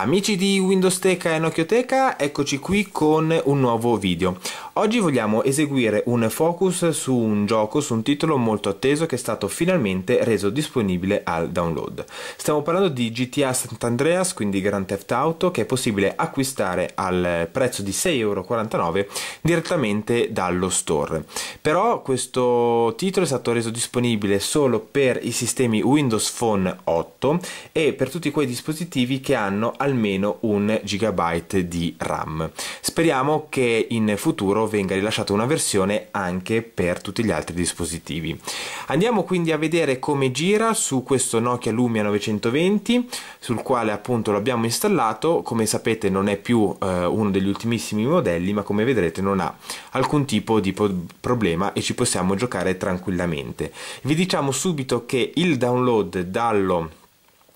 Amici di Windows Teca e Nokia Teca, eccoci qui con un nuovo video. Oggi vogliamo eseguire un focus su un gioco, su un titolo molto atteso che è stato finalmente reso disponibile al download. Stiamo parlando di GTA Sant'Andreas, quindi Grand Theft Auto, che è possibile acquistare al prezzo di 6,49€ direttamente dallo store. Però questo titolo è stato reso disponibile solo per i sistemi Windows Phone 8 e per tutti quei dispositivi che hanno al almeno un gigabyte di RAM. Speriamo che in futuro venga rilasciata una versione anche per tutti gli altri dispositivi. Andiamo quindi a vedere come gira su questo Nokia Lumia 920 sul quale appunto l'abbiamo installato, come sapete non è più eh, uno degli ultimissimi modelli ma come vedrete non ha alcun tipo di problema e ci possiamo giocare tranquillamente. Vi diciamo subito che il download dallo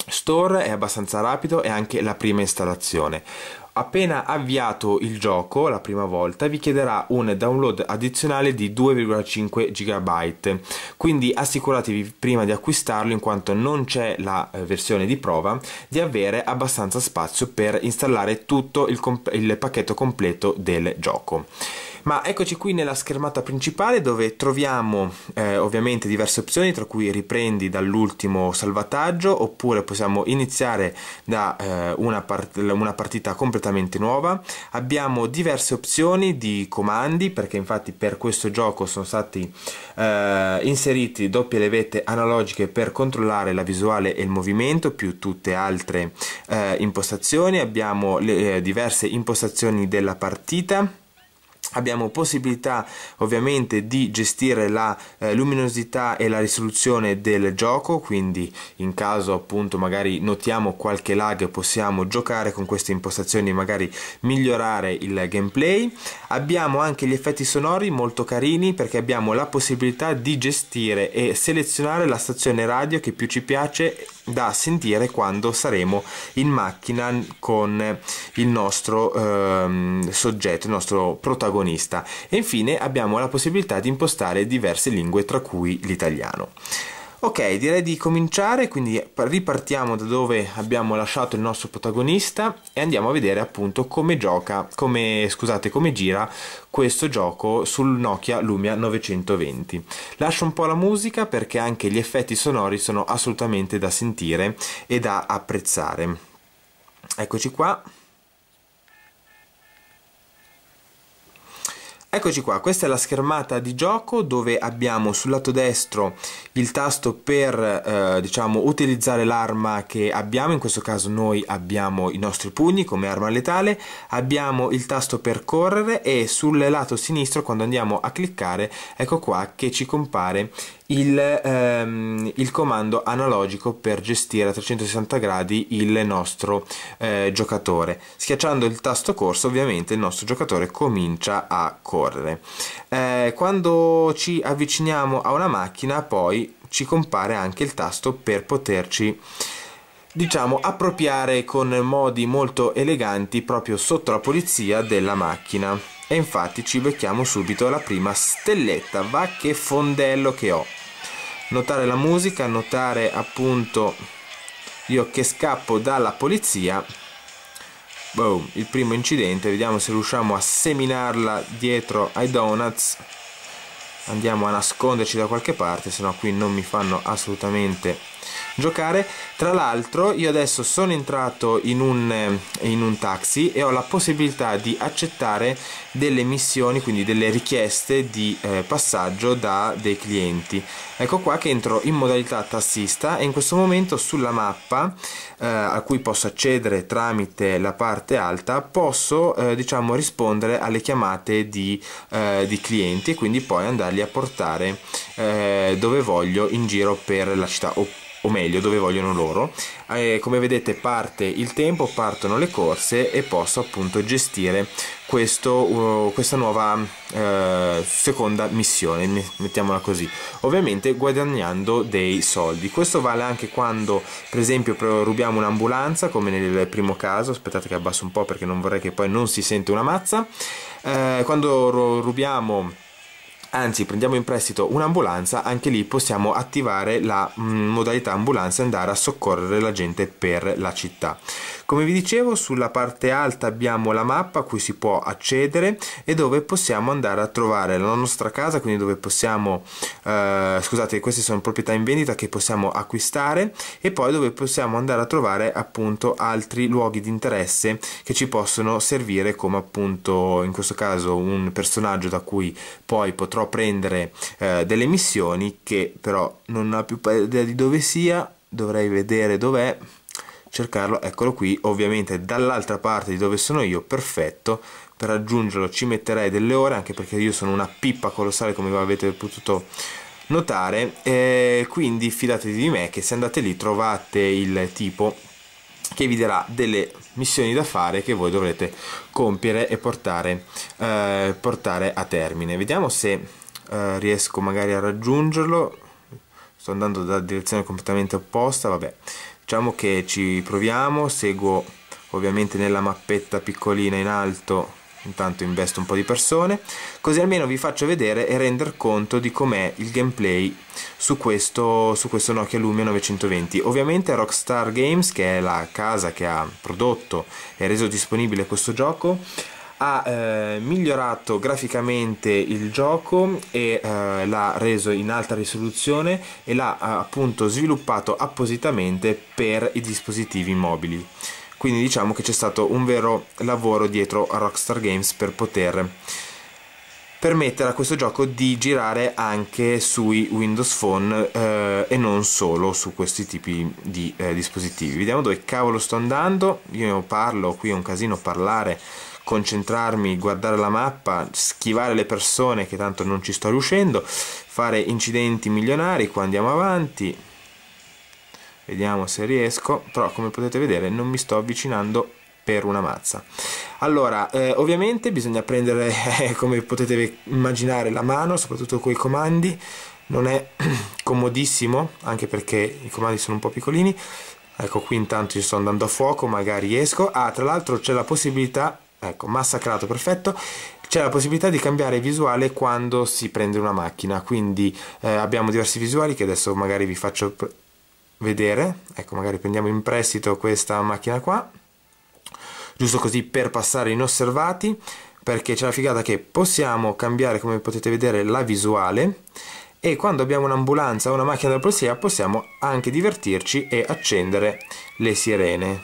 store è abbastanza rapido e anche la prima installazione. Appena avviato il gioco la prima volta vi chiederà un download addizionale di 2,5 GB, quindi assicuratevi prima di acquistarlo in quanto non c'è la eh, versione di prova di avere abbastanza spazio per installare tutto il, il pacchetto completo del gioco. Ma eccoci qui nella schermata principale dove troviamo eh, ovviamente diverse opzioni tra cui riprendi dall'ultimo salvataggio oppure possiamo iniziare da eh, una, part una partita completamente nuova. Abbiamo diverse opzioni di comandi perché infatti per questo gioco sono stati eh, inseriti doppie levette analogiche per controllare la visuale e il movimento più tutte altre eh, impostazioni. Abbiamo le, eh, diverse impostazioni della partita abbiamo possibilità ovviamente di gestire la eh, luminosità e la risoluzione del gioco quindi in caso appunto magari notiamo qualche lag possiamo giocare con queste impostazioni e magari migliorare il gameplay abbiamo anche gli effetti sonori molto carini perché abbiamo la possibilità di gestire e selezionare la stazione radio che più ci piace da sentire quando saremo in macchina con il nostro ehm, soggetto il nostro protagonista protagonista e infine abbiamo la possibilità di impostare diverse lingue tra cui l'italiano. Ok, direi di cominciare, quindi ripartiamo da dove abbiamo lasciato il nostro protagonista e andiamo a vedere appunto come gioca, come, scusate, come gira questo gioco sul Nokia Lumia 920. Lascio un po' la musica perché anche gli effetti sonori sono assolutamente da sentire e da apprezzare. Eccoci qua. Eccoci qua, questa è la schermata di gioco dove abbiamo sul lato destro il tasto per eh, diciamo, utilizzare l'arma che abbiamo, in questo caso noi abbiamo i nostri pugni come arma letale, abbiamo il tasto per correre e sul lato sinistro quando andiamo a cliccare ecco qua che ci compare il, ehm, il comando analogico per gestire a 360 gradi il nostro eh, giocatore. Schiacciando il tasto corso ovviamente il nostro giocatore comincia a correre. Eh, quando ci avviciniamo a una macchina poi ci compare anche il tasto per poterci diciamo appropriare con modi molto eleganti proprio sotto la polizia della macchina e infatti ci becchiamo subito la prima stelletta va che fondello che ho notare la musica notare appunto io che scappo dalla polizia boom il primo incidente vediamo se riusciamo a seminarla dietro ai donuts andiamo a nasconderci da qualche parte, sennò qui non mi fanno assolutamente giocare. Tra l'altro io adesso sono entrato in un, eh, in un taxi e ho la possibilità di accettare delle missioni, quindi delle richieste di eh, passaggio da dei clienti. Ecco qua che entro in modalità tassista e in questo momento sulla mappa eh, a cui posso accedere tramite la parte alta posso eh, diciamo rispondere alle chiamate di, eh, di clienti e quindi poi andarli a portare eh, dove voglio in giro per la città o meglio dove vogliono loro. Eh, come vedete parte il tempo, partono le corse e posso appunto gestire questo, uh, questa nuova uh, seconda missione, mettiamola così, ovviamente guadagnando dei soldi. Questo vale anche quando per esempio rubiamo un'ambulanza come nel primo caso, aspettate che abbasso un po' perché non vorrei che poi non si sente una mazza, uh, quando rubiamo anzi prendiamo in prestito un'ambulanza, anche lì possiamo attivare la mh, mm, modalità ambulanza e andare a soccorrere la gente per la città. Come vi dicevo sulla parte alta abbiamo la mappa a cui si può accedere e dove possiamo andare a trovare la nostra casa, quindi dove possiamo, eh, scusate queste sono proprietà in vendita che possiamo acquistare e poi dove possiamo andare a trovare appunto altri luoghi di interesse che ci possono servire come appunto in questo caso un personaggio da cui poi potrò potrò prendere eh, delle missioni che però non ho più idea di dove sia, dovrei vedere dov'è, cercarlo, eccolo qui, ovviamente dall'altra parte di dove sono io, perfetto, per raggiungerlo ci metterei delle ore, anche perché io sono una pippa colossale come avete potuto notare, eh, quindi fidatevi di me che se andate lì trovate il tipo che vi darà delle missioni da fare che voi dovrete compiere e portare, eh, portare a termine. Vediamo se eh, riesco magari a raggiungerlo. Sto andando da direzione completamente opposta, vabbè. Diciamo che ci proviamo, seguo ovviamente nella mappetta piccolina in alto intanto investo un po' di persone, così almeno vi faccio vedere e render conto di com'è il gameplay su questo, su questo Nokia Lumia 920. Ovviamente Rockstar Games, che è la casa che ha prodotto e reso disponibile questo gioco, ha eh, migliorato graficamente il gioco e eh, l'ha reso in alta risoluzione e l'ha eh, appunto sviluppato appositamente per i dispositivi mobili. Quindi diciamo che c'è stato un vero lavoro dietro a Rockstar Games per poter permettere a questo gioco di girare anche sui Windows Phone eh, e non solo su questi tipi di eh, dispositivi. Vediamo dove cavolo sto andando, io parlo, qui è un casino parlare, concentrarmi, guardare la mappa, schivare le persone che tanto non ci sto riuscendo, fare incidenti milionari qua andiamo avanti, vediamo se riesco però come potete vedere non mi sto avvicinando per una mazza allora eh, ovviamente bisogna prendere eh, come potete immaginare la mano soprattutto con i comandi non è comodissimo anche perché i comandi sono un po' piccolini ecco qui intanto io sto andando a fuoco magari riesco ah tra l'altro c'è la possibilità ecco massacrato perfetto c'è la possibilità di cambiare visuale quando si prende una macchina quindi eh, abbiamo diversi visuali che adesso magari vi faccio vedere ecco magari prendiamo in prestito questa macchina qua giusto così per passare inosservati perché c'è la figata che possiamo cambiare come potete vedere la visuale e quando abbiamo un'ambulanza o una macchina della polizia possiamo anche divertirci e accendere le sirene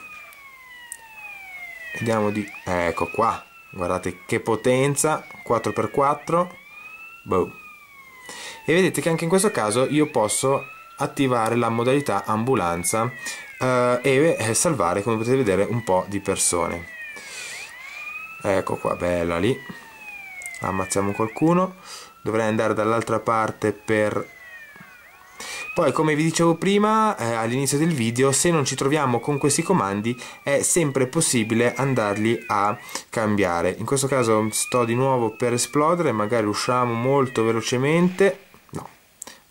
vediamo di ecco qua guardate che potenza 4x4 boh. e vedete che anche in questo caso io posso attivare la modalità ambulanza eh, e eh, salvare come potete vedere un po' di persone ecco qua bella lì ammazziamo qualcuno dovrei andare dall'altra parte per poi come vi dicevo prima eh, all'inizio del video se non ci troviamo con questi comandi è sempre possibile andarli a cambiare in questo caso sto di nuovo per esplodere magari usciamo molto velocemente no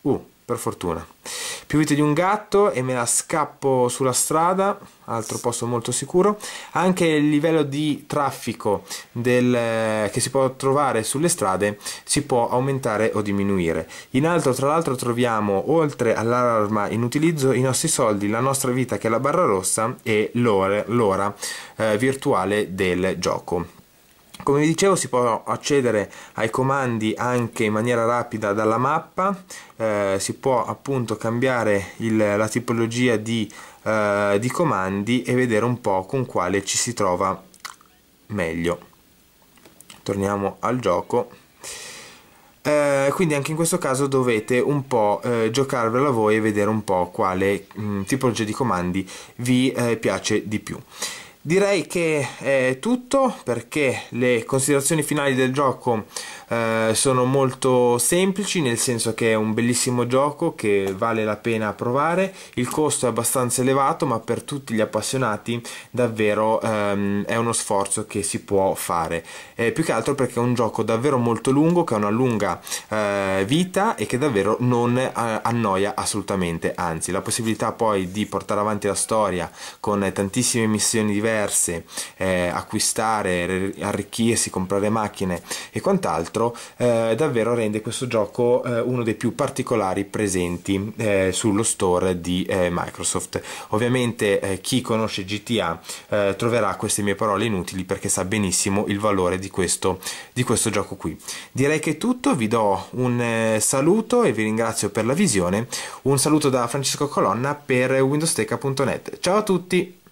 uh per fortuna. Più vite di un gatto e me la scappo sulla strada, altro posto molto sicuro. Anche il livello di traffico del, eh, che si può trovare sulle strade si può aumentare o diminuire. In alto tra l'altro troviamo, oltre all'arma in utilizzo, i nostri soldi, la nostra vita che è la barra rossa e l'ora eh, virtuale del gioco. Come vi dicevo si può accedere ai comandi anche in maniera rapida dalla mappa, eh, si può appunto cambiare il, la tipologia di, eh, di comandi e vedere un po' con quale ci si trova meglio. Torniamo al gioco. Eh, quindi anche in questo caso dovete un po' eh, giocarvela voi e vedere un po' quale mh, mm, tipologia di comandi vi eh, piace di più. Direi che è tutto perché le considerazioni finali del gioco eh, sono molto semplici, nel senso che è un bellissimo gioco che vale la pena provare, il costo è abbastanza elevato ma per tutti gli appassionati davvero ehm, è uno sforzo che si può fare, eh, più che altro perché è un gioco davvero molto lungo, che ha una lunga eh, vita e che davvero non eh, annoia assolutamente, anzi la possibilità poi di portare avanti la storia con tantissime missioni diverse diverse, eh, acquistare, arricchirsi, comprare macchine e quant'altro, eh, davvero rende questo gioco eh, uno dei più particolari presenti eh, sullo store di eh, Microsoft. Ovviamente eh, chi conosce GTA troverà queste mie parole inutili perché sa benissimo il valore di questo, di questo gioco qui. Direi che è tutto, vi do un saluto e vi ringrazio per la visione. Un saluto da Francesco Colonna per windowsteca.net. Ciao a tutti!